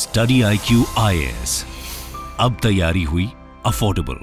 study I Q आई अब तैयारी हुई अफोर्डेबल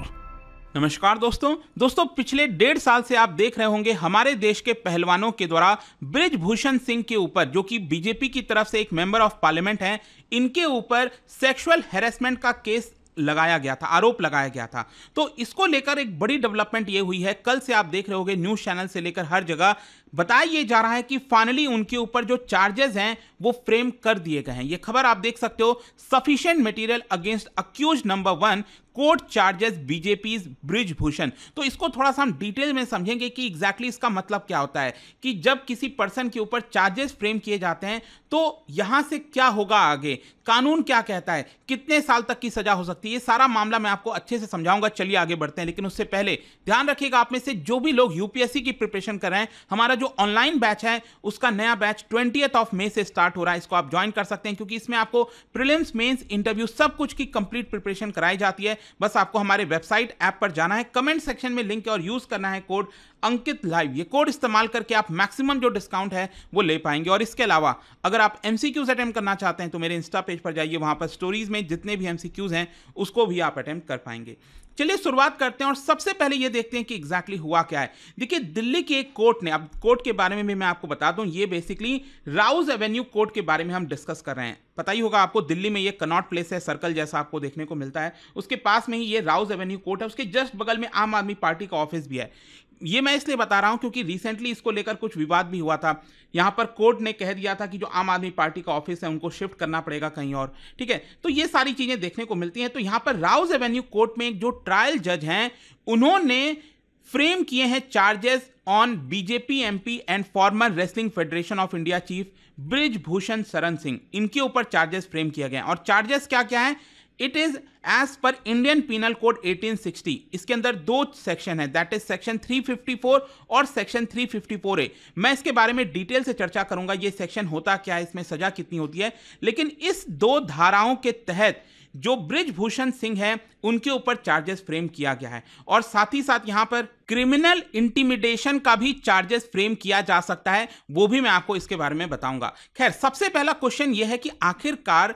नमस्कार दोस्तों दोस्तों पिछले डेढ़ साल से आप देख रहे होंगे हमारे देश के पहलवानों के द्वारा ब्रिजभूषण सिंह के ऊपर जो कि बीजेपी की तरफ से एक मेंबर ऑफ पार्लियामेंट हैं इनके ऊपर सेक्सुअल हेरेसमेंट का केस लगाया गया था आरोप लगाया गया था तो इसको लेकर एक बड़ी डेवलपमेंट ये हुई है कल से आप देख रहे होंगे न्यूज चैनल से लेकर हर जगह बताया ये जा रहा है कि फाइनली उनके ऊपर जो चार्जेस हैं वो फ्रेम कर दिए गए हैं ये खबर आप देख सकते हो sufficient material against accused number one court charges BJP Brij Bhushan तो इसको थोड़ा सा हम डिटेल में समझेंगे कि एग्जैक्टली exactly इसका मतलब क्या होता है कि जब किसी पर्सन के ऊपर चार्जेस फ्रेम किए जाते हैं तो यहां से क्या होगा आगे कानून क्या कहता है कितने साल तक की सजा हो सकती है ये सारा मामला मैं आपको अच्छे से समझाऊंगा चलिए आगे बढ़ते हैं लेकिन उससे पहले ध्यान रखिएगा आप में से जो भी लोग यूपीएससी की प्रिपरेशन कर रहे हैं हमारा जो ऑनलाइन बैच है उसका नया बैच ट्वेंटी ऑफ मे से स्टार्ट हो रहा है इसको आप ज्वाइन कर सकते हैं क्योंकि इसमें आपको प्रिलिम्स मेंस इंटरव्यू सब कुछ की कंप्लीट प्रिपरेशन कराई जाती है बस आपको हमारे वेबसाइट ऐप पर जाना है कमेंट सेक्शन में लिंक और यूज करना है कोड अंकित लाइव ये कोड इस्तेमाल करके आप मैक्सिमम जो डिस्काउंट है वो ले पाएंगे और इसके अलावा अगर आप एम सी क्यूज करना चाहते हैं तो मेरे इंस्टा पेज पर जाइए वहाँ पर स्टोरीज में जितने भी एम हैं उसको भी आप अटैम्प्ट कर पाएंगे चलिए शुरुआत करते हैं और सबसे पहले ये देखते हैं कि एग्जैक्टली exactly हुआ क्या है देखिए दिल्ली के एक कोर्ट ने अब कोर्ट के बारे में भी मैं आपको बता दूं ये बेसिकली राउज एवेन्यू कोर्ट के बारे में हम डिस्कस कर रहे हैं पता ही होगा आपको दिल्ली में ये कनॉट प्लेस है सर्कल जैसा आपको देखने को मिलता है उसके पास में ही ये राउज एवेन्यू कोर्ट है उसके जस्ट बगल में आम आदमी पार्टी का ऑफिस भी है ये मैं इसलिए बता रहा हूँ क्योंकि रिसेंटली इसको लेकर कुछ विवाद भी हुआ था यहाँ पर कोर्ट ने कह दिया था कि जो आम आदमी पार्टी का ऑफिस है उनको शिफ्ट करना पड़ेगा कहीं और ठीक है तो ये सारी चीज़ें देखने को मिलती हैं तो यहाँ पर राउज एवेन्यू कोर्ट में जो ट्रायल जज हैं उन्होंने फ्रेम किए हैं charges on BJP MP and former wrestling federation of India chief Brij Bhushan Sharan Singh इनके ऊपर चार्जेस फ्रेम किया गया और चार्जेस क्या क्या है it is as per Indian penal code 1860 इसके अंदर दो सेक्शन है दैट इज सेक्शन 354 और सेक्शन 354 ए मैं इसके बारे में डिटेल से चर्चा करूंगा ये सेक्शन होता क्या है इसमें सजा कितनी होती है लेकिन इस दो धाराओं के तहत जो ब्रिजभूषण सिंह है उनके ऊपर चार्जेस फ्रेम किया गया है और साथ ही साथ यहां पर क्रिमिनल इंटीमिडेशन का भी चार्जेस फ्रेम किया जा सकता है वो भी मैं आपको इसके बारे में बताऊंगा खैर सबसे पहला क्वेश्चन यह है कि आखिरकार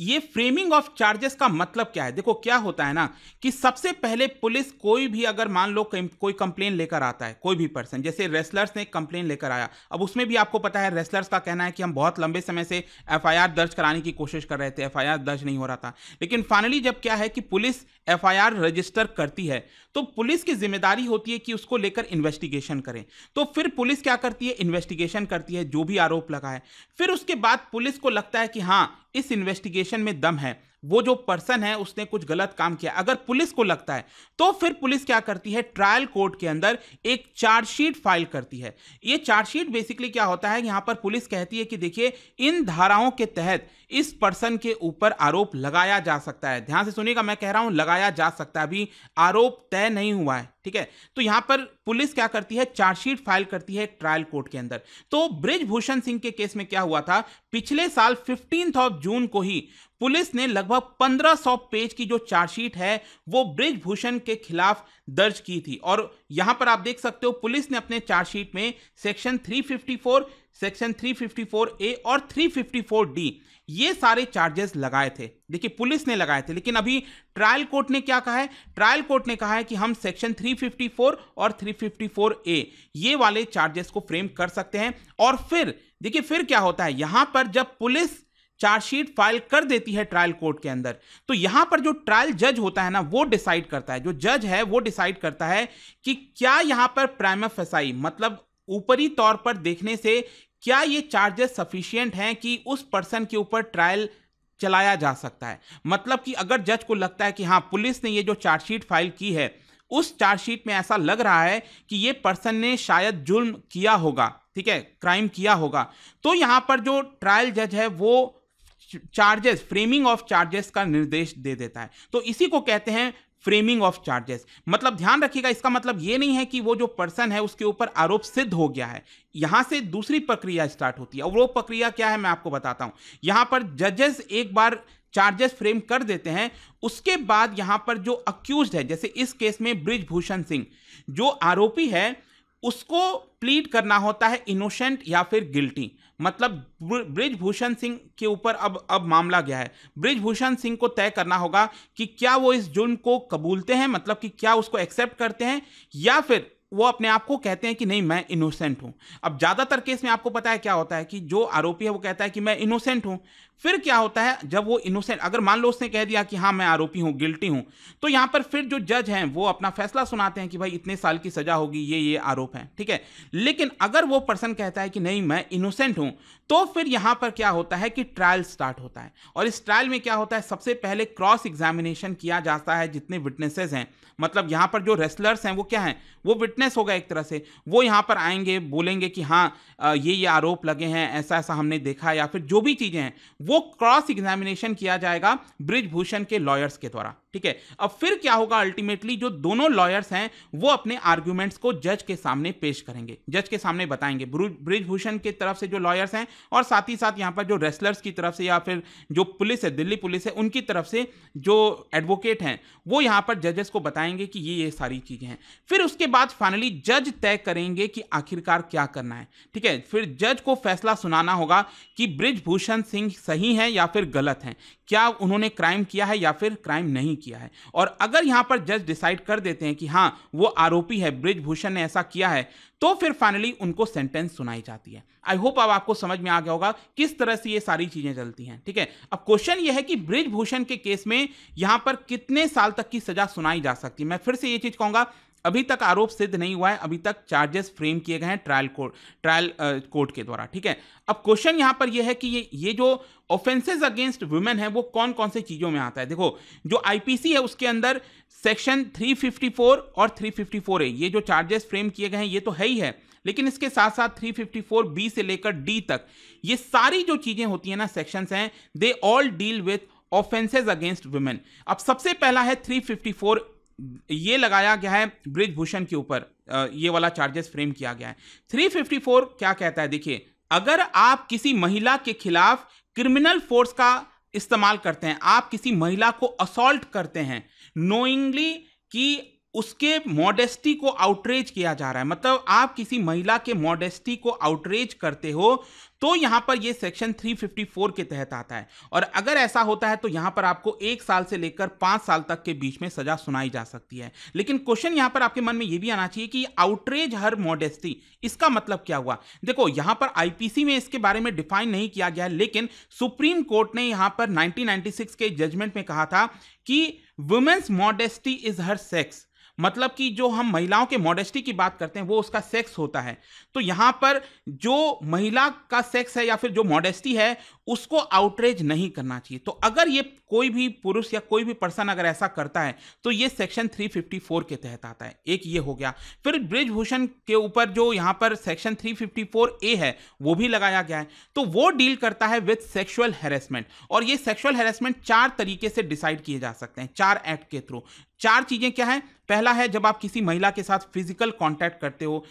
ये फ्रेमिंग ऑफ चार्जेस का मतलब क्या है देखो क्या होता है ना कि सबसे पहले पुलिस कोई भी अगर मान लो कोई कंप्लेन लेकर आता है कोई भी पर्सन जैसे रेसलर्स ने कंप्लेन लेकर आया अब उसमें भी आपको पता है रेसलर्स का कहना है कि हम बहुत लंबे समय से एफआईआर दर्ज कराने की कोशिश कर रहे थे एफ दर्ज नहीं हो रहा था लेकिन फाइनली जब क्या है कि पुलिस एफ रजिस्टर करती है तो पुलिस की जिम्मेदारी होती है कि उसको लेकर इन्वेस्टिगेशन करें तो फिर पुलिस क्या करती है इन्वेस्टिगेशन करती है जो भी आरोप लगा है फिर उसके बाद पुलिस को लगता है कि हाँ इस इन्वेस्टिगेशन में दम है वो जो पर्सन है उसने कुछ गलत काम किया अगर पुलिस को लगता है तो फिर पुलिस क्या करती है ट्रायल कोर्ट के अंदर एक चार्जशीट फाइल करती है ये चार्जशीट बेसिकली क्या होता है यहाँ पर पुलिस कहती है कि देखिए इन धाराओं के तहत इस पर्सन के ऊपर आरोप लगाया जा सकता है ध्यान से सुनिएगा मैं कह रहा हूं लगाया जा सकता है अभी आरोप तय नहीं हुआ है ठीक है तो यहां पर पुलिस क्या करती है चार्जशीट फाइल करती है ट्रायल कोर्ट के अंदर तो ब्रिजभूषण सिंह के केस में क्या हुआ था पिछले साल फिफ्टींथ ऑफ जून को ही पुलिस ने लगभग 1500 पेज की जो चार्जशीट है वो ब्रिजभूषण के खिलाफ दर्ज की थी और यहां पर आप देख सकते हो पुलिस ने अपने चार्जशीट में सेक्शन 354 सेक्शन 354 ए और 354 डी ये सारे चार्जेस लगाए थे देखिए पुलिस ने लगाए थे लेकिन अभी ट्रायल कोर्ट ने क्या कहा है ट्रायल कोर्ट ने कहा है कि हम सेक्शन 354 और 354 ए ये वाले चार्जेस को फ्रेम कर सकते हैं और फिर देखिए फिर क्या होता है यहां पर जब पुलिस चार्जशीट फाइल कर देती है ट्रायल कोर्ट के अंदर तो यहां पर जो ट्रायल जज होता है ना वो डिसाइड करता है जो जज है वो डिसाइड करता है कि क्या यहां पर प्राइम फसाई मतलब ऊपरी तौर पर देखने से क्या ये चार्जेस सफिशियंट हैं कि उस पर्सन के ऊपर ट्रायल चलाया जा सकता है मतलब कि अगर जज को लगता है कि हाँ पुलिस ने ये जो चार्जशीट फाइल की है उस चार्जशीट में ऐसा लग रहा है कि ये पर्सन ने शायद जुल्म किया होगा ठीक है क्राइम किया होगा तो यहाँ पर जो ट्रायल जज है वो चार्जेस फ्रेमिंग ऑफ चार्जेस का निर्देश दे देता है तो इसी को कहते हैं फ्रेमिंग ऑफ चार्जेस मतलब ध्यान रखिएगा इसका मतलब ये नहीं है कि वो जो पर्सन है उसके ऊपर आरोप सिद्ध हो गया है यहाँ से दूसरी प्रक्रिया स्टार्ट होती है और वो प्रक्रिया क्या है मैं आपको बताता हूँ यहाँ पर जजेस एक बार चार्जेस फ्रेम कर देते हैं उसके बाद यहाँ पर जो अक्यूज है जैसे इस केस में ब्रिजभूषण सिंह जो आरोपी है उसको प्लीड करना होता है इनोसेंट या फिर गिल्टी मतलब ब्रिजभूषण सिंह के ऊपर अब अब मामला गया है ब्रिजभूषण सिंह को तय करना होगा कि क्या वो इस जुर्म को कबूलते हैं मतलब कि क्या उसको एक्सेप्ट करते हैं या फिर वो अपने आप को कहते हैं कि नहीं मैं इनोसेंट हूँ अब ज़्यादातर केस में आपको पता है क्या होता है कि जो आरोपी है वो कहता है कि मैं इनोसेंट हूँ फिर क्या होता है जब वो इनोसेंट अगर मान लो उसने कह दिया कि हाँ मैं आरोपी हूँ गिल्टी हूँ तो यहाँ पर फिर जो जज हैं वो अपना फैसला सुनाते हैं कि भाई इतने साल की सज़ा होगी ये ये आरोप है ठीक है लेकिन अगर वो पर्सन कहता है कि नहीं मैं इनोसेंट हूँ तो फिर यहाँ पर क्या होता है कि ट्रायल स्टार्ट होता है और इस ट्रायल में क्या होता है सबसे पहले क्रॉस एग्जामिनेशन किया जाता है जितने विटनेसेज हैं मतलब यहाँ पर जो रेसलर्स हैं वो क्या हैं वो विटनेस होगा एक तरह से वो यहाँ पर आएंगे बोलेंगे कि हाँ ये ये आरोप लगे हैं ऐसा ऐसा हमने देखा या फिर जो भी चीज़ें हैं वो क्रॉस एग्जामिनेशन किया जाएगा ब्रिजभूषण के लॉयर्स के द्वारा ठीक है अब फिर क्या होगा अल्टीमेटली जो दोनों लॉयर्स हैं वो अपने आर्ग्यूमेंट्स को जज के सामने पेश करेंगे जज के सामने बताएंगे ब्रिजभूषण की तरफ से जो लॉयर्स हैं और साथ ही साथ यहां पर जो रेसलर्स की तरफ से या फिर जो पुलिस है दिल्ली पुलिस है उनकी तरफ से जो एडवोकेट हैं वो यहां पर जजेस को बताएंगे कि ये ये सारी चीज़ें हैं फिर उसके बाद फाइनली जज तय करेंगे कि आखिरकार क्या करना है ठीक है फिर जज को फैसला सुनाना होगा कि ब्रिजभूषण सिंह सही है या फिर गलत है क्या उन्होंने क्राइम किया है या फिर क्राइम नहीं किया है और अगर यहां पर जज डिसाइड कर देते हैं कि हाँ वो आरोपी है ब्रिजभूषण ने ऐसा किया है तो फिर फाइनली उनको सेंटेंस सुनाई जाती है आई होप अब आपको समझ में आ गया होगा किस तरह से ये सारी चीज़ें चलती हैं ठीक है अब क्वेश्चन ये है कि ब्रिजभूषण के केस में यहां पर कितने साल तक की सज़ा सुनाई जा सकती है मैं फिर से ये चीज़ कहूंगा अभी तक आरोप सिद्ध नहीं हुआ है अभी तक चार्जेस फ्रेम किए गए हैं ट्रायल कोर्ट ट्रायल कोर्ट के द्वारा ठीक है अब क्वेश्चन यहां पर यह है कि ये ये जो ऑफेंसेज अगेंस्ट वुमेन है वो कौन कौन से चीज़ों में आता है देखो जो आईपीसी है उसके अंदर सेक्शन 354 और 354 है ये जो चार्जेस फ्रेम किए गए हैं ये तो है ही है लेकिन इसके साथ साथ 354 बी से लेकर डी तक ये सारी जो चीज़ें होती है ना सेक्शन हैं they all deal with offences against women अब सबसे पहला है 354 ये लगाया गया है ब्रिजभूषण के ऊपर ये वाला चार्जेस फ्रेम किया गया है 354 क्या कहता है देखिए अगर आप किसी महिला के खिलाफ क्रिमिनल फोर्स का इस्तेमाल करते हैं आप किसी महिला को असॉल्ट करते हैं नोइंगली कि उसके मॉडेस्टी को आउटरेज किया जा रहा है मतलब आप किसी महिला के मॉडेस्टी को आउटरेज करते हो तो यहां पर ये सेक्शन 354 के तहत आता है और अगर ऐसा होता है तो यहां पर आपको एक साल से लेकर पांच साल तक के बीच में सजा सुनाई जा सकती है लेकिन क्वेश्चन यहां पर आपके मन में यह भी आना चाहिए कि आउटरेज हर मॉडेस्टी इसका मतलब क्या हुआ देखो यहां पर आईपीसी में इसके बारे में डिफाइन नहीं किया गया लेकिन सुप्रीम कोर्ट ने यहां पर नाइनटीन के जजमेंट में कहा था कि women's modesty is her sex मतलब कि जो हम महिलाओं के मॉडेस्टी की बात करते हैं वो उसका सेक्स होता है तो यहाँ पर जो महिला का सेक्स है या फिर जो मॉडेस्टी है उसको आउटरेज नहीं करना चाहिए तो अगर ये कोई भी पुरुष या कोई भी पर्सन अगर ऐसा करता है तो ये सेक्शन 354 के तहत आता है एक ये हो गया फिर ब्रिजभूषण के ऊपर जो यहाँ पर सेक्शन 354 ए है वो भी लगाया गया है तो वो डील करता है विथ सेक्शुअल हेरेसमेंट और ये सेक्शुअल हेरेसमेंट चार तरीके से डिसाइड किए जा सकते हैं चार एक्ट के थ्रू चार चीज़ें क्या हैं पहला है जब आप किसी महिला के साथ फिजिकल कांटेक्ट करते हो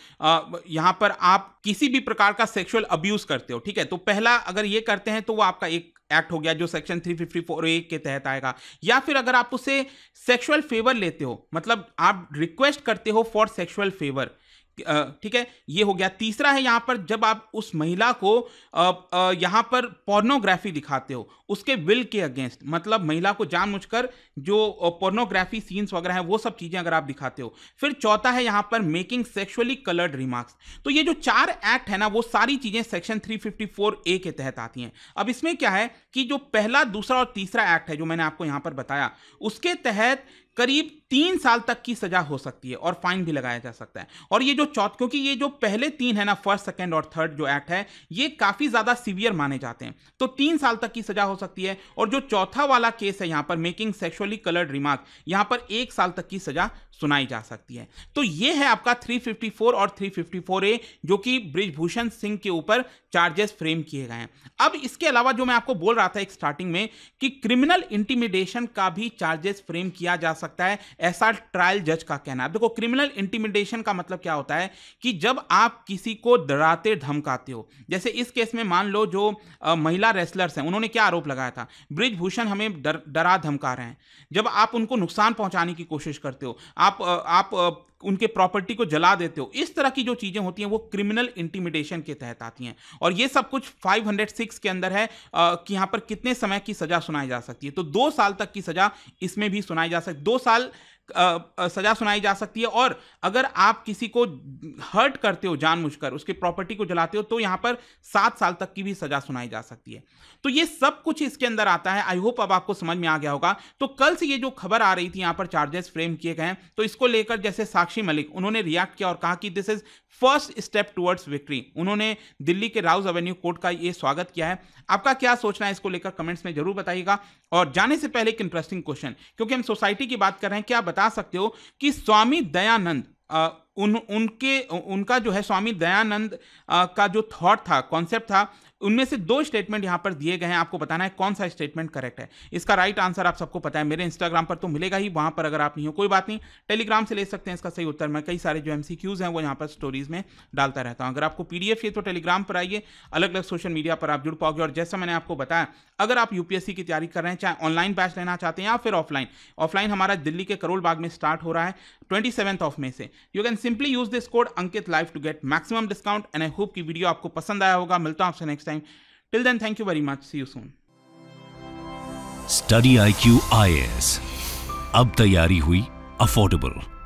यहाँ पर आप किसी भी प्रकार का सेक्सुअल अब्यूज करते हो ठीक है तो पहला अगर ये करते हैं तो वो आपका एक एक्ट हो गया जो section three fifty four A के तहत आएगा या फिर अगर आप उसे सेक्सुअल फेवर लेते हो मतलब आप रिक्वेस्ट करते हो फॉर सेक्सुअल फेवर ठीक है ये हो गया तीसरा है यहाँ पर जब आप उस महिला को यहाँ पर पोर्नोग्राफी दिखाते हो उसके विल के अगेंस्ट मतलब महिला को जानबूझकर जो पोर्नोग्राफी सीन्स वगैरह हैं वो सब चीज़ें अगर आप दिखाते हो फिर चौथा है यहाँ पर मेकिंग सेक्सुअली कलर्ड रिमार्क्स तो ये जो चार एक्ट है ना वो सारी चीज़ें सेक्शन थ्री ए के तहत आती हैं अब इसमें क्या है कि जो पहला दूसरा और तीसरा एक्ट है जो मैंने आपको यहाँ पर बताया उसके तहत करीब तीन साल तक की सजा हो सकती है और फाइन भी लगाया जा सकता है और ये जो चौथ क्योंकि ये जो पहले तीन है ना फर्स्ट सेकेंड और थर्ड जो एक्ट है ये काफ़ी ज़्यादा सीवियर माने जाते हैं तो तीन साल तक की सजा हो सकती है और जो चौथा वाला केस है यहाँ पर मेकिंग सेक्शुअली कलर्ड रिमार्क यहाँ पर एक साल तक की सजा सुनाई जा सकती है तो ये है आपका 354 और 354 ए जो कि ब्रिजभूषण सिंह के ऊपर चार्जेस फ्रेम किए गए हैं अब इसके अलावा जो मैं आपको बोल रहा था एक स्टार्टिंग में कि क्रिमिनल इंटीमिडेशन का भी चार्जेस फ्रेम किया जा सकता है ऐसा ट्रायल जज का कहना है देखो क्रिमिनल इंटिमिडेशन का मतलब क्या होता है कि जब आप किसी को डराते धमकाते हो जैसे इस केस में मान लो जो आ, महिला रेसलर्स हैं उन्होंने क्या आरोप लगाया था ब्रिजभूषण हमें डरा धमका रहे हैं जब आप उनको नुकसान पहुंचाने की कोशिश करते हो आप आप उनके प्रॉपर्टी को जला देते हो इस तरह की जो चीज़ें होती हैं वो क्रिमिनल इंटीमिडेशन के तहत आती हैं और ये सब कुछ 506 के अंदर है आ, कि यहाँ पर कितने समय की सज़ा सुनाई जा सकती है तो दो साल तक की सज़ा इसमें भी सुनाई जा सकती दो साल सजा सुनाई जा सकती है और अगर आप किसी को हर्ट करते हो जानबूझकर उसके प्रॉपर्टी को जलाते हो तो यहाँ पर सात साल तक की भी सजा सुनाई जा सकती है तो ये सब कुछ इसके अंदर आता है आई होप अब आपको समझ में आ गया होगा तो कल से ये जो खबर आ रही थी यहाँ पर चार्जेस फ्रेम किए गए हैं तो इसको लेकर जैसे साक्षी मलिक उन्होंने रिएक्ट किया और कहा कि this is first step towards victory उन्होंने दिल्ली के राउज एवेन्यू कोर्ट का ये स्वागत किया है आपका क्या सोचना है इसको लेकर कमेंट्स में जरूर बताइएगा और जाने से पहले एक इंटरेस्टिंग क्वेश्चन क्योंकि हम सोसाइटी की बात कर रहे हैं क्या बता बता सकते हो कि स्वामी दयानंद उन उनके उनका जो है स्वामी दयानंद का जो थॉट था कॉन्सेप्ट था उनमें से दो स्टेटमेंट यहाँ पर दिए गए हैं आपको बताना है कौन सा स्टेटमेंट करेक्ट है इसका राइट आंसर आप सबको पता है मेरे इंस्टाग्राम पर तो मिलेगा ही वहाँ पर अगर आप नहीं हो कोई बात नहीं टेलीग्राम से ले सकते हैं इसका सही उत्तर मैं कई सारे जो एम हैं वो यहाँ पर स्टोरीज में डालता रहता हूँ अगर आपको पी चाहिए तो टेलीग्राम पर आइए अलग अलग सोशल मीडिया पर आप जुड़ पाओगे और जैसा मैंने आपको बताया अगर आप यूपीएससी की तैयारी कर रहे हैं चाहे ऑनलाइन बैच लेना चाहते हैं या फिर ऑफलाइन ऑफलाइन हमारा दिल्ली के करोल बाग में स्टार्ट हो रहा है ट्वेंटी ऑफ मे से you can see simply use this code Ankit life to get maximum discount and I hope की वीडियो आपको पसंद आया होगा मिलता हूं आपसे next time till then thank you very much see you soon study I Q I S अब तैयारी हुई अफोर्डेबल